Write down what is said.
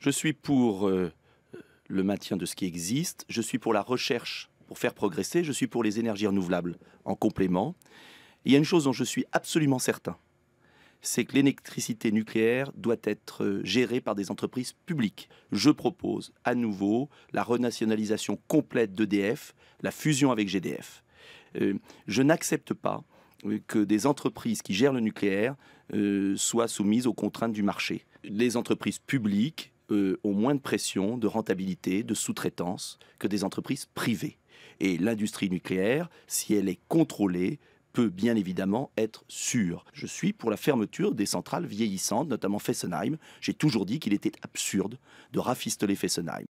Je suis pour euh, le maintien de ce qui existe, je suis pour la recherche pour faire progresser, je suis pour les énergies renouvelables en complément. il y a une chose dont je suis absolument certain, c'est que l'électricité nucléaire doit être euh, gérée par des entreprises publiques. Je propose à nouveau la renationalisation complète d'EDF, la fusion avec GDF. Euh, je n'accepte pas que des entreprises qui gèrent le nucléaire soient soumises aux contraintes du marché. Les entreprises publiques euh, ont moins de pression, de rentabilité, de sous-traitance que des entreprises privées. Et l'industrie nucléaire, si elle est contrôlée, peut bien évidemment être sûre. Je suis pour la fermeture des centrales vieillissantes, notamment Fessenheim. J'ai toujours dit qu'il était absurde de rafistoler Fessenheim.